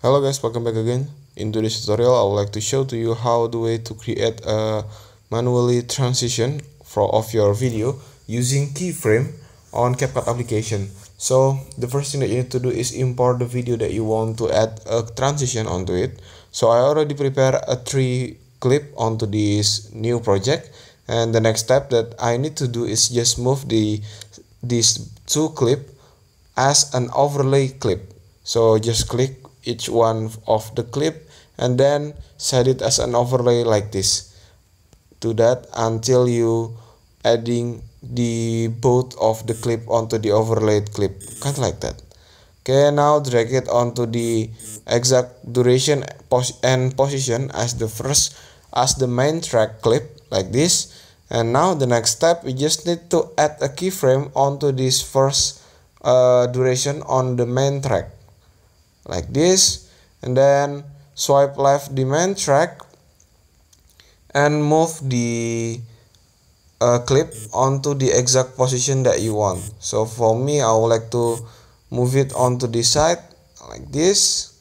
Hello guys, welcome back again. In today's tutorial, I would like to show to you how the way to create a manually transition for of your video using keyframe on CapCut application. So the first thing that you need to do is import the video that you want to add a transition onto it. So I already prepare a three clip onto this new project. And the next step that I need to do is just move the this two clip as an overlay clip. So just click each one of the clip and then set it as an overlay like this To that until you adding the both of the clip onto the overlaid clip kind of like that okay now drag it onto the exact duration pos and position as the first as the main track clip like this and now the next step we just need to add a keyframe onto this first uh, duration on the main track like this and then swipe left demand track and move the uh, clip onto the exact position that you want so for me I would like to move it onto the side like this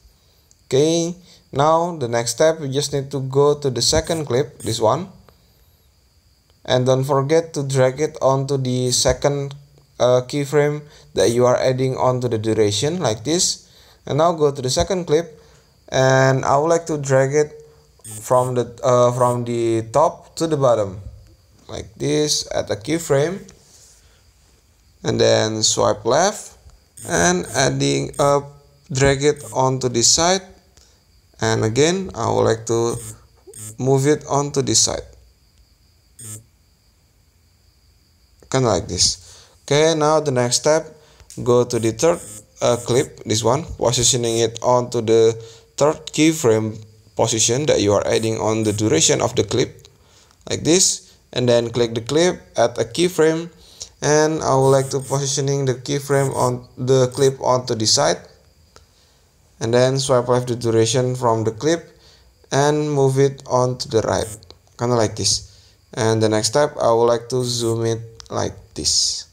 okay now the next step you just need to go to the second clip this one and don't forget to drag it onto the second uh, keyframe that you are adding onto the duration like this and now go to the second clip and I would like to drag it from the uh, from the top to the bottom like this at a keyframe and then swipe left and adding up drag it onto this side and again I would like to move it onto this side kind of like this okay now the next step go to the third a clip, this one, positioning it onto the third keyframe position that you are adding on the duration of the clip, like this, and then click the clip, add a keyframe, and I would like to positioning the keyframe on the clip onto the side, and then swipe left the duration from the clip, and move it on to the right, kind of like this. And the next step, I would like to zoom it like this.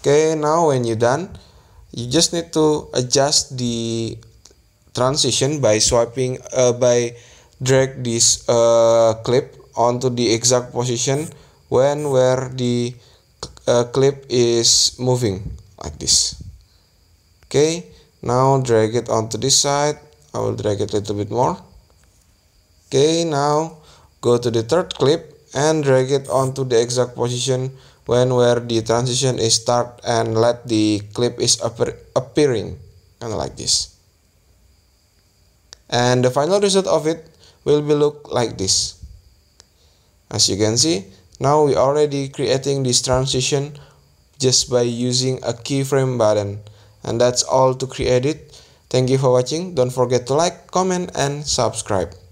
Okay, now when you're done, you just need to adjust the transition by swiping uh, by drag this uh, clip onto the exact position when where the uh, clip is moving like this okay now drag it onto this side I will drag it a little bit more okay now go to the third clip and drag it onto the exact position when where the transition is start and let the clip is appear appearing kind of like this and the final result of it will be look like this as you can see now we already creating this transition just by using a keyframe button and that's all to create it thank you for watching don't forget to like comment and subscribe